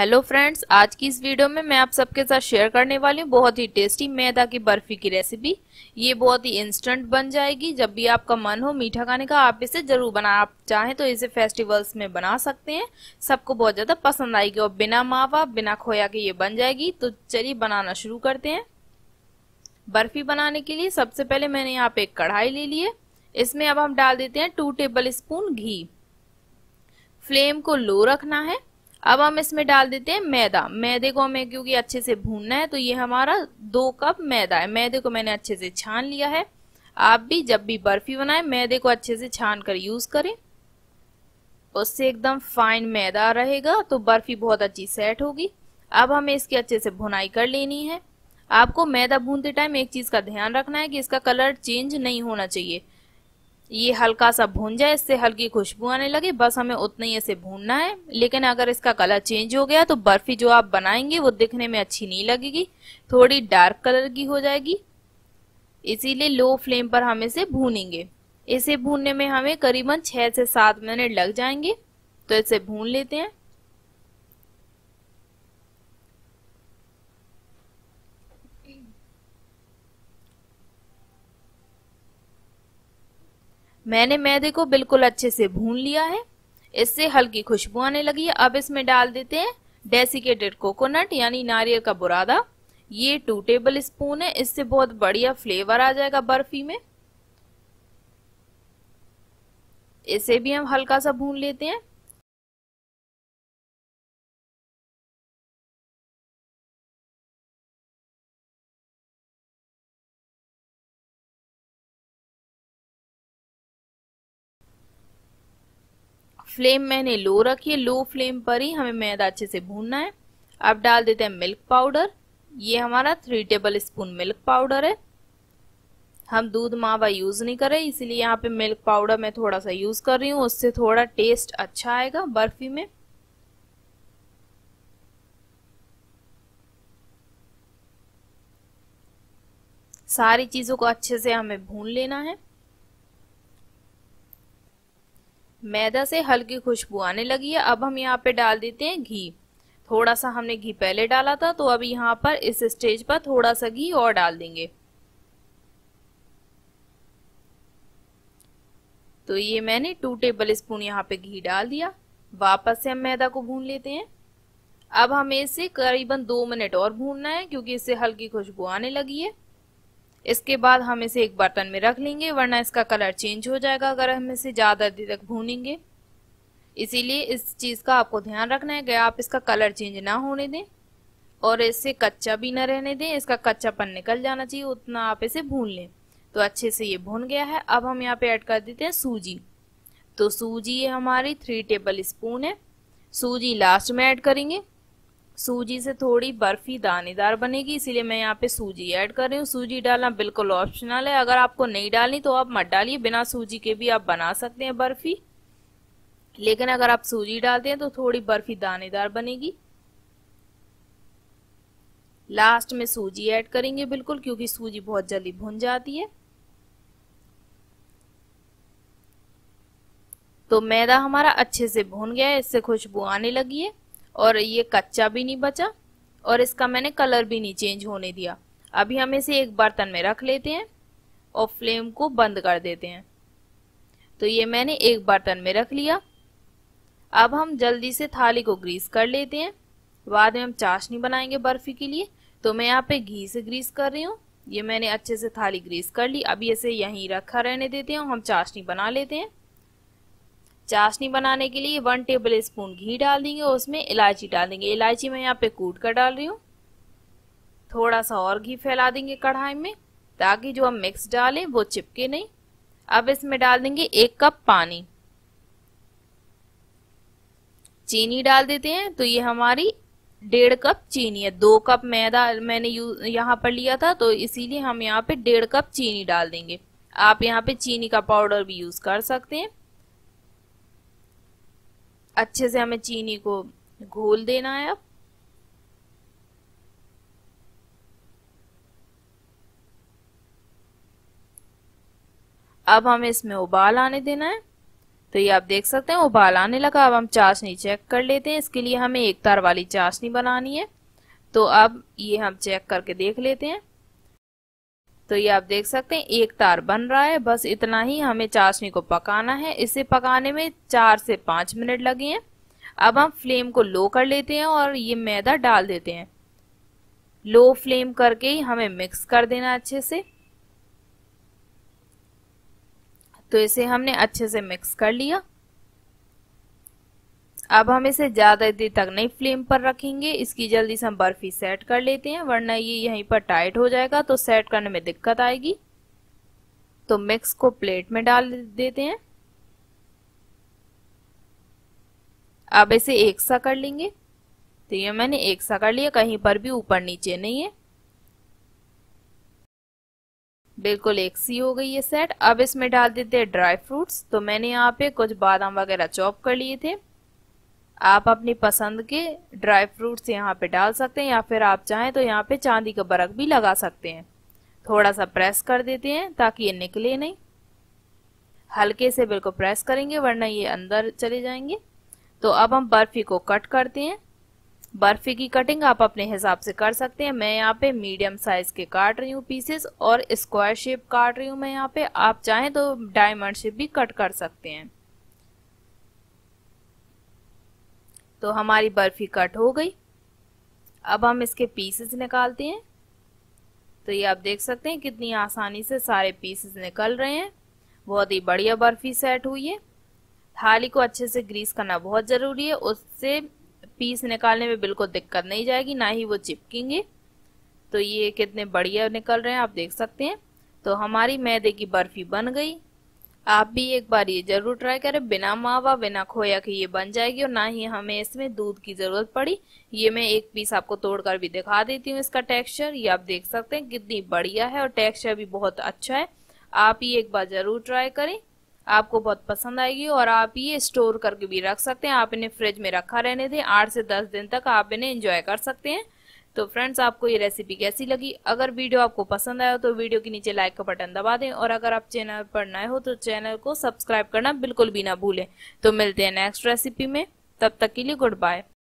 hello friends आज की इस वीडियो में मैं आप सबके साथ शेयर करने वाली हूँ बहुत ही टेस्टी मैदा की बर्फी की रेसिपी ये बहुत ही इंस्टेंट बन जाएगी जब भी आपका मन हो मीठा खाने का आप इसे जरूर बना आप चाहें तो इसे फेस्टिवल्स में बना सकते हैं सबको बहुत ज़्यादा पसंद आएगी और बिना मावा बिना खोया के ये बन जाएगी तो चलिए बनाना शुरू करते हैं बर्फी बनाने के लिए सबसे पहले मैंने यहाँ पे एक कढ़ाई ले ली है इसमें अब हम डाल देते हैं टू टेबल स्पून घी फ्लेम को लो रखना है अब हम इसमें डाल देते हैं मैदा मैदे को हमें क्योंकि अच्छे से भूनना है तो ये हमारा दो कप मैदा है मैदे को मैंने अच्छे से छान लिया है आप भी जब भी बर्फी बनाएं मैदे को अच्छे से छान कर यूज करें उससे एकदम फाइन मैदा रहेगा तो बर्फी बहुत अच्छी सेट होगी अब हमें इसकी अच्छे से भुनाई कर लेनी है आपको मैदा भूनते टाइम एक चीज का ध्यान रखना है कि इसका कलर चेंज नहीं होना चाहिए ये हल्का सा भून जाए इससे हल्की खुशबू आने लगे बस हमें उतना ही ऐसे भूनना है लेकिन अगर इसका कलर चेंज हो गया तो बर्फी जो आप बनाएंगे वो दिखने में अच्छी नहीं लगेगी थोड़ी डार्क कलर की हो जाएगी इसीलिए लो फ्लेम पर हम इसे भूनेंगे इसे भूनने में हमें करीबन छः से सात मिनट लग जाएंगे तो इसे भून लेते हैं मैंने मैदे को बिल्कुल अच्छे से भून लिया है इससे हल्की खुशबू आने लगी है अब इसमें डाल देते हैं डेसिकेटेड कोकोनट यानी नारियल का बुरादा ये टू टेबल स्पून है इससे बहुत बढ़िया फ्लेवर आ जाएगा बर्फी में इसे भी हम हल्का सा भून लेते हैं फ्लेम मैंने लो रखी है लो फ्लेम पर ही हमें मैदा अच्छे से भूनना है अब डाल देते हैं मिल्क पाउडर ये हमारा three tablespoon milk powder है हम दूध मावा यूज नहीं करें इसलिए यहाँ पे मिल्क पाउडर मैं थोड़ा सा यूज कर रही हूँ उससे थोड़ा टेस्ट अच्छा आएगा बर्फी में सारी चीजों को अच्छे से हमें भून लेना है मैदा से हल्की खुशबू आने लगी है अब हम यहाँ पे डाल देते हैं घी थोड़ा सा हमने घी पहले डाला था तो अब यहाँ पर इस स्टेज पर थोड़ा सा घी और डाल देंगे तो ये मैंने टू टेबल स्पून यहाँ पे घी डाल दिया वापस से हम मैदा को भून लेते हैं अब हमें इसे करीबन दो मिनट और भूनना है क्योंकि इससे हल्की खुशबू आने लगी है इसके बाद हम इसे एक बर्तन में रख लेंगे वरना इसका कलर चेंज हो जाएगा अगर हम इसे ज़्यादा देर तक भूनेंगे इसीलिए इस चीज़ का आपको ध्यान रखना है कि आप इसका कलर चेंज ना होने दें और इसे कच्चा भी ना रहने दें इसका कच्चापन निकल जाना चाहिए उतना आप इसे भून लें तो अच्छे से ये भून गया है अब हम यहाँ पे ऐड कर देते हैं सूजी तो सूजी ये हमारी थ्री टेबल स्पून है सूजी लास्ट में ऐड करेंगे सूजी से थोड़ी बर्फी दानेदार बनेगी इसीलिए मैं यहाँ पे सूजी ऐड कर रही हूँ सूजी डालना बिल्कुल ऑप्शनल है अगर आपको नहीं डालनी तो आप मत डालिए बिना सूजी के भी आप बना सकते हैं बर्फी लेकिन अगर आप सूजी डालते हैं तो थोड़ी बर्फी दानेदार बनेगी लास्ट में सूजी ऐड करेंगे बिल्कुल क्योंकि सूजी बहुत जल्दी भुन जाती है तो मैदा हमारा अच्छे से भुन गया है इससे खुशबू आने लगी है और ये कच्चा भी नहीं बचा और इसका मैंने कलर भी नहीं चेंज होने दिया अभी हम इसे एक बर्तन में रख लेते हैं और फ्लेम को बंद कर देते हैं तो ये मैंने एक बर्तन में रख लिया अब हम जल्दी से थाली को ग्रीस कर लेते हैं बाद में हम चाशनी बनाएंगे बर्फी के लिए तो मैं यहाँ पे घी से ग्रीस कर रही हूँ ये मैंने अच्छे से थाली ग्रीस कर ली अभी इसे यहीं रखा रहने देते हैं हम चाशनी बना लेते हैं चाशनी बनाने के लिए वन टेबल स्पून घी डाल देंगे और उसमें इलायची डाल देंगे इलायची मैं यहाँ पे कूट कर डाल रही हूँ थोड़ा सा और घी फैला देंगे कढ़ाई में ताकि जो हम मिक्स डालें वो चिपके नहीं अब इसमें डाल देंगे एक कप पानी चीनी डाल देते हैं तो ये हमारी डेढ़ कप चीनी है दो कप मैदा मैंने यहाँ पर लिया था तो इसीलिए हम यहाँ पे डेढ़ कप चीनी डाल देंगे आप यहाँ पे चीनी का पाउडर भी यूज कर सकते हैं अच्छे से हमें चीनी को घोल देना है अब अब हमें इसमें उबाल आने देना है तो ये आप देख सकते हैं उबाल आने लगा अब हम चाशनी चेक कर लेते हैं इसके लिए हमें एक तार वाली चाशनी बनानी है तो अब ये हम चेक करके देख लेते हैं तो ये आप देख सकते हैं एक तार बन रहा है बस इतना ही हमें चाशनी को पकाना है इसे पकाने में चार से पाँच मिनट लगे हैं अब हम फ्लेम को लो कर लेते हैं और ये मैदा डाल देते हैं लो फ्लेम करके ही हमें मिक्स कर देना अच्छे से तो इसे हमने अच्छे से मिक्स कर लिया अब हम इसे ज़्यादा देर तक नहीं फ्लेम पर रखेंगे इसकी जल्दी से हम बर्फ़ी सेट कर लेते हैं वरना ये यहीं पर टाइट हो जाएगा तो सेट करने में दिक्कत आएगी तो मिक्स को प्लेट में डाल देते हैं अब इसे एक सा कर लेंगे तो ये मैंने एक सा कर लिया कहीं पर भी ऊपर नीचे नहीं है बिल्कुल एक सी हो गई है सेट अब इसमें डाल देते हैं ड्राई फ्रूट्स तो मैंने यहाँ पे कुछ बादाम वगैरह चॉप कर लिए थे आप अपनी पसंद के ड्राई फ्रूट्स यहाँ पे डाल सकते हैं या फिर आप चाहें तो यहाँ पे चांदी का बरक भी लगा सकते हैं थोड़ा सा प्रेस कर देते हैं ताकि ये निकले नहीं हल्के से बिल्कुल प्रेस करेंगे वरना ये अंदर चले जाएंगे तो अब हम बर्फी को कट करते हैं बर्फी की कटिंग आप अपने हिसाब से कर सकते हैं मैं यहाँ पे मीडियम साइज के काट रही हूँ पीसेस और स्क्वायर शेप काट रही हूँ मैं यहाँ पे आप चाहें तो डायमंड शेप भी कट कर सकते हैं तो हमारी बर्फ़ी कट हो गई अब हम इसके पीसेस निकालते हैं तो ये आप देख सकते हैं कितनी आसानी से सारे पीसेस निकल रहे हैं बहुत ही बढ़िया बर्फ़ी सेट हुई है थाली को अच्छे से ग्रीस करना बहुत ज़रूरी है उससे पीस निकालने में बिल्कुल दिक्कत नहीं जाएगी ना ही वो चिपकेंगे तो ये कितने बढ़िया निकल रहे हैं आप देख सकते हैं तो हमारी मैदे की बर्फ़ी बन गई आप भी एक बार ये जरूर ट्राई करें बिना मावा बिना खोया के ये बन जाएगी और ना ही हमें इसमें दूध की ज़रूरत पड़ी ये मैं एक पीस आपको तोड़कर भी दिखा देती हूँ इसका टेक्सचर ये आप देख सकते हैं कितनी बढ़िया है और टेक्सचर भी बहुत अच्छा है आप ये एक बार ज़रूर ट्राई करें आपको बहुत पसंद आएगी और आप ये स्टोर करके भी रख सकते हैं आप इन्हें फ्रिज में रखा रहने दें आठ से दस दिन तक आप इन्हें इंजॉय कर सकते हैं तो फ्रेंड्स आपको ये रेसिपी कैसी लगी अगर वीडियो आपको पसंद आया तो वीडियो के नीचे लाइक का बटन दबा दें और अगर आप चैनल पर नए हो तो चैनल को सब्सक्राइब करना बिल्कुल भी ना भूलें तो मिलते हैं नेक्स्ट रेसिपी में तब तक के लिए गुड बाय